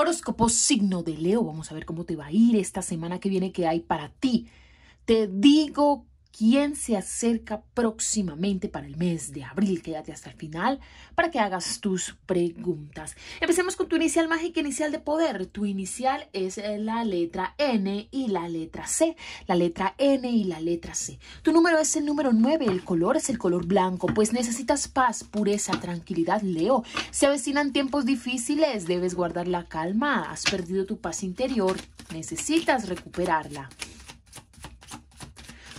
Horóscopo signo de Leo. Vamos a ver cómo te va a ir esta semana que viene que hay para ti. Te digo quién se acerca próximamente para el mes de abril. Quédate hasta el final para que hagas tus preguntas. Empecemos con tu inicial mágica inicial de poder. Tu inicial es eh, la letra N y la letra C. La letra N y la letra C. Tu número es el número 9. El color es el color blanco. Pues necesitas paz, pureza, tranquilidad, Leo. Se avecinan tiempos difíciles. Debes guardar la calma. Has perdido tu paz interior. Necesitas recuperarla.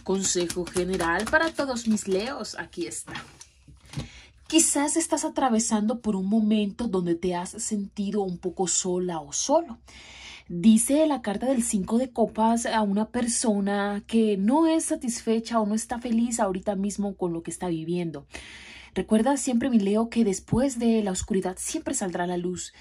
Consejo general para todos mis leos, aquí está. Quizás estás atravesando por un momento donde te has sentido un poco sola o solo. Dice la carta del 5 de copas a una persona que no es satisfecha o no está feliz ahorita mismo con lo que está viviendo. Recuerda siempre, mi Leo, que después de la oscuridad siempre saldrá la luz.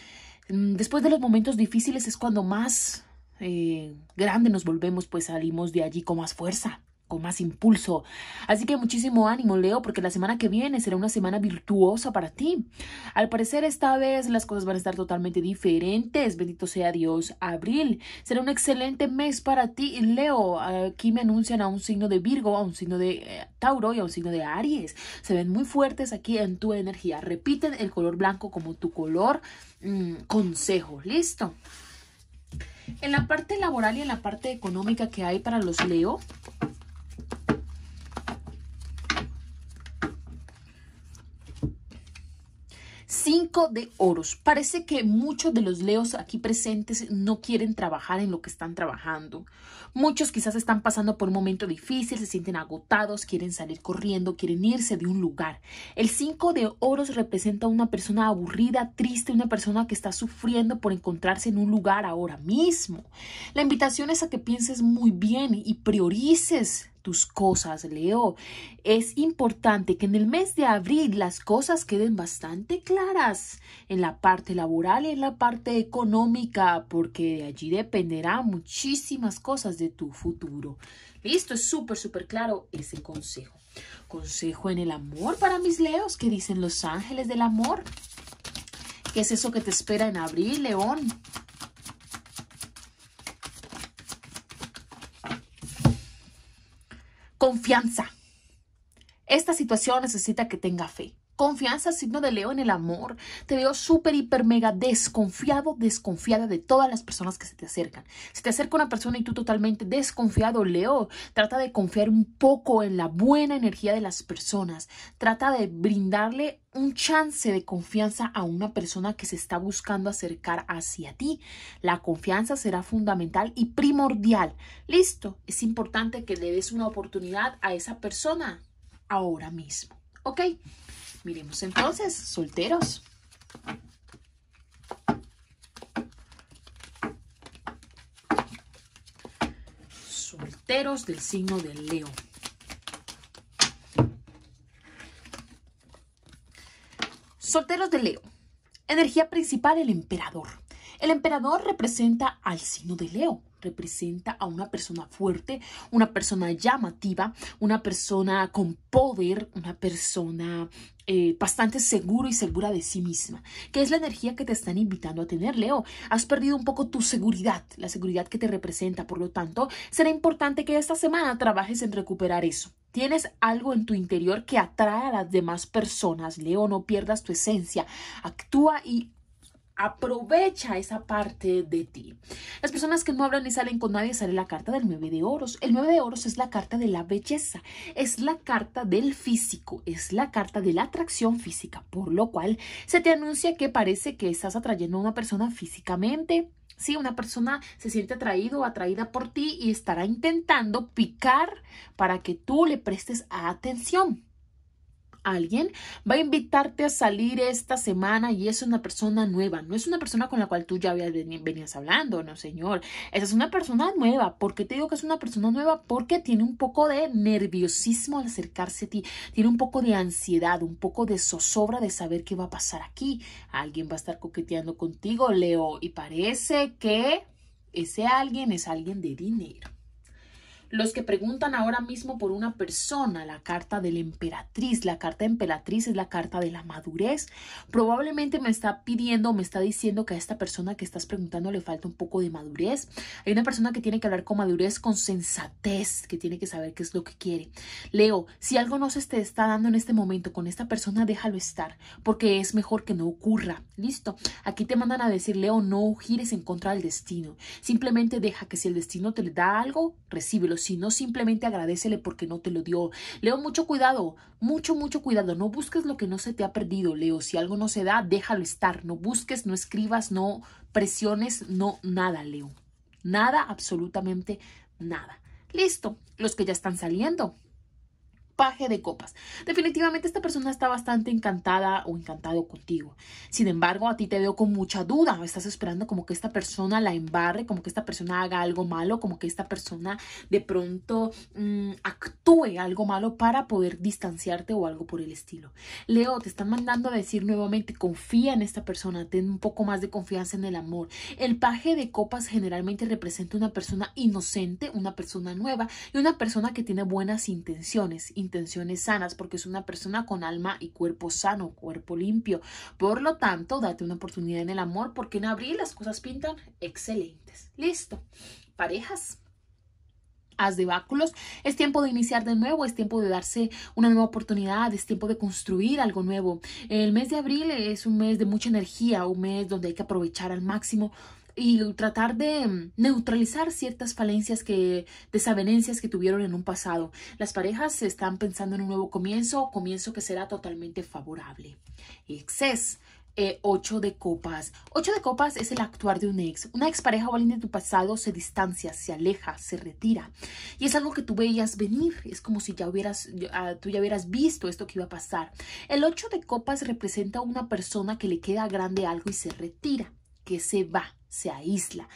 Mm, después de los momentos difíciles es cuando más eh, grande nos volvemos, pues salimos de allí con más fuerza con más impulso. Así que muchísimo ánimo, Leo, porque la semana que viene será una semana virtuosa para ti. Al parecer esta vez las cosas van a estar totalmente diferentes. Bendito sea Dios, abril. Será un excelente mes para ti, Leo. Aquí me anuncian a un signo de Virgo, a un signo de eh, Tauro y a un signo de Aries. Se ven muy fuertes aquí en tu energía. Repiten el color blanco como tu color mm, consejo. Listo. En la parte laboral y en la parte económica que hay para los Leo, Cinco de oros. Parece que muchos de los leos aquí presentes no quieren trabajar en lo que están trabajando. Muchos quizás están pasando por un momento difícil, se sienten agotados, quieren salir corriendo, quieren irse de un lugar. El cinco de oros representa a una persona aburrida, triste, una persona que está sufriendo por encontrarse en un lugar ahora mismo. La invitación es a que pienses muy bien y priorices tus cosas, Leo. Es importante que en el mes de abril las cosas queden bastante claras en la parte laboral y en la parte económica, porque de allí dependerá muchísimas cosas de tu futuro. Listo, es súper, súper claro ese consejo. Consejo en el amor para mis leos, que dicen los ángeles del amor. ¿Qué es eso que te espera en abril, León? confianza. Esta situación necesita que tenga fe. Confianza, signo de Leo en el amor. Te veo súper, hiper, mega desconfiado, desconfiada de todas las personas que se te acercan. Si te acerca una persona y tú totalmente desconfiado, Leo, trata de confiar un poco en la buena energía de las personas. Trata de brindarle un chance de confianza a una persona que se está buscando acercar hacia ti. La confianza será fundamental y primordial. Listo, es importante que le des una oportunidad a esa persona ahora mismo. ¿Ok? Miremos entonces, solteros. Solteros del signo de Leo. Solteros de Leo. Energía principal, el emperador. El emperador representa al signo de Leo, representa a una persona fuerte, una persona llamativa, una persona con poder, una persona eh, bastante seguro y segura de sí misma, que es la energía que te están invitando a tener, Leo. Has perdido un poco tu seguridad, la seguridad que te representa, por lo tanto, será importante que esta semana trabajes en recuperar eso. Tienes algo en tu interior que atrae a las demás personas, Leo, no pierdas tu esencia, actúa y aprovecha esa parte de ti. Las personas que no hablan ni salen con nadie sale la carta del 9 de oros. El 9 de oros es la carta de la belleza, es la carta del físico, es la carta de la atracción física, por lo cual se te anuncia que parece que estás atrayendo a una persona físicamente. Sí, una persona se siente atraído o atraída por ti y estará intentando picar para que tú le prestes atención alguien, va a invitarte a salir esta semana y es una persona nueva, no es una persona con la cual tú ya venías hablando, no señor, esa es una persona nueva, ¿por qué te digo que es una persona nueva? Porque tiene un poco de nerviosismo al acercarse a ti, tiene un poco de ansiedad, un poco de zozobra de saber qué va a pasar aquí, alguien va a estar coqueteando contigo, Leo, y parece que ese alguien es alguien de dinero los que preguntan ahora mismo por una persona, la carta de la emperatriz, la carta de emperatriz es la carta de la madurez, probablemente me está pidiendo, me está diciendo que a esta persona que estás preguntando le falta un poco de madurez. Hay una persona que tiene que hablar con madurez, con sensatez, que tiene que saber qué es lo que quiere. Leo, si algo no se te está dando en este momento con esta persona, déjalo estar, porque es mejor que no ocurra. Listo. Aquí te mandan a decir, Leo, oh, no gires en contra del destino. Simplemente deja que si el destino te da algo, recíbelo. Si no, simplemente agradecele porque no te lo dio. Leo, mucho cuidado, mucho, mucho cuidado. No busques lo que no se te ha perdido, Leo. Si algo no se da, déjalo estar. No busques, no escribas, no presiones, no nada, Leo. Nada, absolutamente nada. Listo. Los que ya están saliendo, paje de copas. Definitivamente esta persona está bastante encantada o encantado contigo. Sin embargo, a ti te veo con mucha duda. Estás esperando como que esta persona la embarre, como que esta persona haga algo malo, como que esta persona de pronto mm, actúe algo malo para poder distanciarte o algo por el estilo. Leo, te están mandando a decir nuevamente, confía en esta persona, ten un poco más de confianza en el amor. El paje de copas generalmente representa una persona inocente, una persona nueva y una persona que tiene buenas intenciones intenciones sanas, porque es una persona con alma y cuerpo sano, cuerpo limpio. Por lo tanto, date una oportunidad en el amor, porque en abril las cosas pintan excelentes. Listo. Parejas. Haz de báculos, es tiempo de iniciar de nuevo, es tiempo de darse una nueva oportunidad, es tiempo de construir algo nuevo. El mes de abril es un mes de mucha energía, un mes donde hay que aprovechar al máximo y tratar de mm, neutralizar ciertas falencias que, desavenencias que tuvieron en un pasado. Las parejas se están pensando en un nuevo comienzo, comienzo que será totalmente favorable. Exces. 8 eh, de copas. Ocho de copas es el actuar de un ex. Una expareja o alguien de tu pasado se distancia, se aleja, se retira. Y es algo que tú veías venir. Es como si ya hubieras, ah, tú ya hubieras visto esto que iba a pasar. El ocho de copas representa una persona que le queda grande algo y se retira, que se va se aísla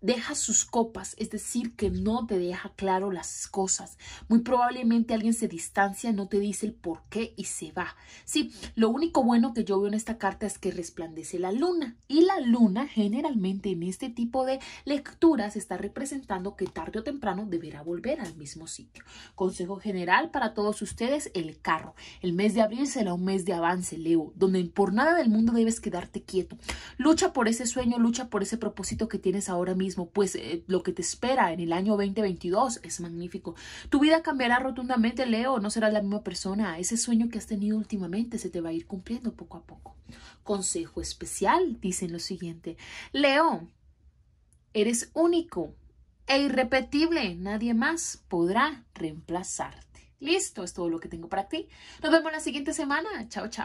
deja sus copas, es decir, que no te deja claro las cosas. Muy probablemente alguien se distancia, no te dice el por qué y se va. Sí, lo único bueno que yo veo en esta carta es que resplandece la luna y la luna generalmente en este tipo de lecturas está representando que tarde o temprano deberá volver al mismo sitio. Consejo general para todos ustedes, el carro. El mes de abril será un mes de avance, Leo, donde por nada del mundo debes quedarte quieto. Lucha por ese sueño, lucha por ese propósito que tienes ahora mismo pues eh, lo que te espera en el año 2022 es magnífico. Tu vida cambiará rotundamente, Leo, no serás la misma persona. Ese sueño que has tenido últimamente se te va a ir cumpliendo poco a poco. Consejo especial, dicen lo siguiente. Leo, eres único e irrepetible. Nadie más podrá reemplazarte. Listo, es todo lo que tengo para ti. Nos vemos la siguiente semana. Chao, chao.